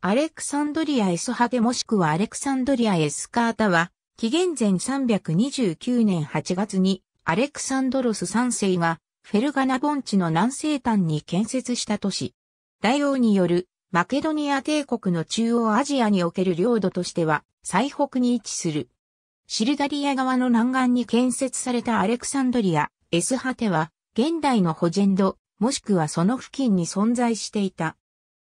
アレクサンドリア・エスハテもしくはアレクサンドリア・エスカータは、紀元前329年8月にアレクサンドロス3世がフェルガナ盆地の南西端に建設した都市。大王によるマケドニア帝国の中央アジアにおける領土としては最北に位置する。シルダリア側の南岸に建設されたアレクサンドリア・エスハテは現代のホジェンドもしくはその付近に存在していた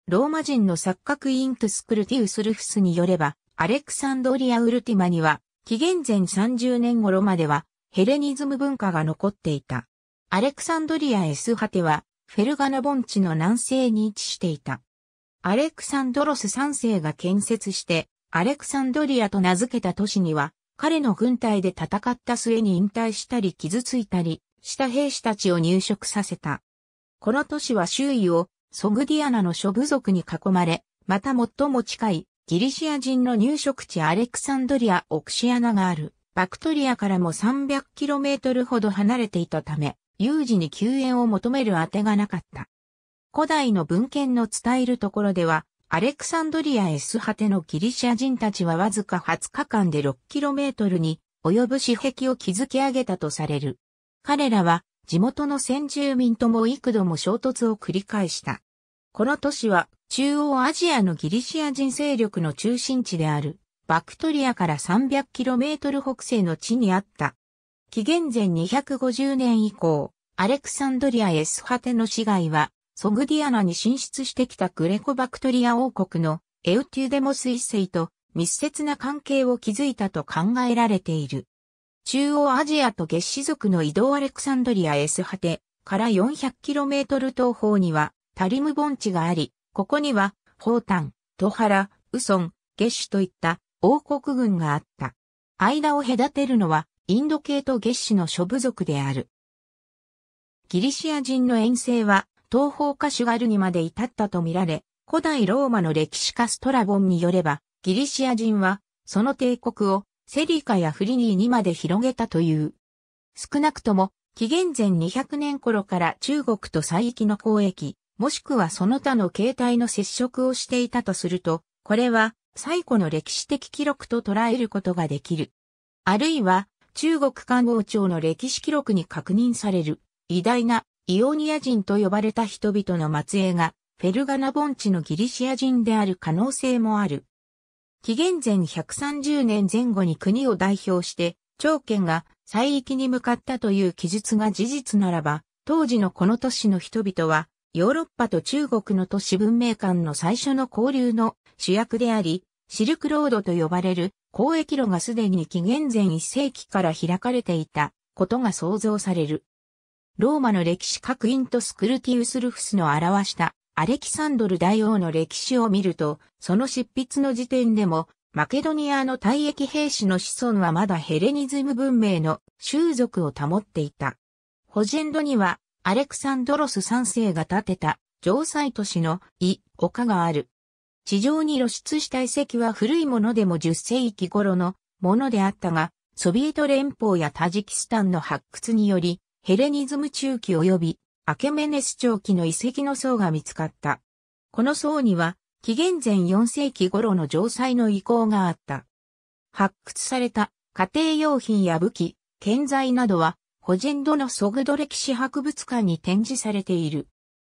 ローマ人の錯覚イントスクルティウスルフスによれば、アレクサンドリア・ウルティマには、紀元前30年頃までは、ヘレニズム文化が残っていた。アレクサンドリア・エスハテは、フェルガナ盆地の南西に位置していた。アレクサンドロス3世が建設して、アレクサンドリアと名付けた都市には、彼の軍隊で戦った末に引退したり傷ついたり、した兵士たちを入植させた。この都市は周囲をソグディアナの諸部族に囲まれ、また最も近いギリシア人の入植地アレクサンドリア・オクシアナがある、バクトリアからも 300km ほど離れていたため、有事に救援を求めるあてがなかった。古代の文献の伝えるところでは、アレクサンドリア S 果てのギリシア人たちはわずか20日間で 6km に及ぶ死壁を築き上げたとされる。彼らは地元の先住民とも幾度も衝突を繰り返した。この都市は中央アジアのギリシア人勢力の中心地であるバクトリアから 300km 北西の地にあった。紀元前250年以降、アレクサンドリア・エスハテの市街はソグディアナに進出してきたグレコバクトリア王国のエウテュデモス一世と密接な関係を築いたと考えられている。中央アジアと月氏族の移動アレクサンドリア・エスハテから 400km 東方にはタリム盆地があり、ここには、ホータン、トハラ、ウソン、ゲシュといった王国軍があった。間を隔てるのは、インド系とゲシュの諸部族である。ギリシア人の遠征は、東方カシュガルにまで至ったとみられ、古代ローマの歴史家ストラボンによれば、ギリシア人は、その帝国をセリカやフリニーにまで広げたという。少なくとも、紀元前200年頃から中国と西域の交易、もしくはその他の形態の接触をしていたとすると、これは最古の歴史的記録と捉えることができる。あるいは、中国官房長の歴史記録に確認される、偉大なイオニア人と呼ばれた人々の末裔が、フェルガナ盆地のギリシア人である可能性もある。紀元前130年前後に国を代表して、長県が西域に向かったという記述が事実ならば、当時のこの都市の人々は、ヨーロッパと中国の都市文明間の最初の交流の主役であり、シルクロードと呼ばれる交易路がすでに紀元前1世紀から開かれていたことが想像される。ローマの歴史各クイントスクルティウス・ルフスの表したアレキサンドル大王の歴史を見ると、その執筆の時点でも、マケドニアの退役兵士の子孫はまだヘレニズム文明の習俗を保っていた。ホジェンドにはアレクサンドロス3世が建てた城塞都市の井、丘がある。地上に露出した遺跡は古いものでも10世紀頃のものであったが、ソビエト連邦やタジキスタンの発掘により、ヘレニズム中期及びアケメネス長期の遺跡の層が見つかった。この層には、紀元前4世紀頃の城塞の遺構があった。発掘された家庭用品や武器、建材などはホジェンドのソグド歴史博物館に展示されている。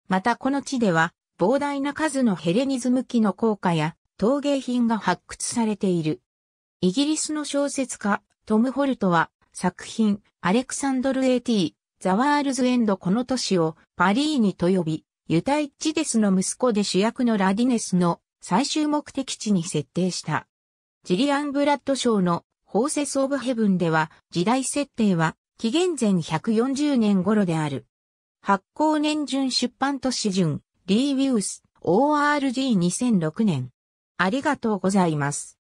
またこの地では、膨大な数のヘレニズム期の効果や陶芸品が発掘されている。イギリスの小説家、トム・ホルトは、作品、アレクサンドルエティ、ザワールズエンドこの都市をパリーニと呼び、ユタイッチデスの息子で主役のラディネスの最終目的地に設定した。ジリアン・ブラッド賞のホーセス・オブ・ヘブンでは時代設定は紀元前140年頃である。発行年順出版都市順、リーウィウス、ORG2006 年。ありがとうございます。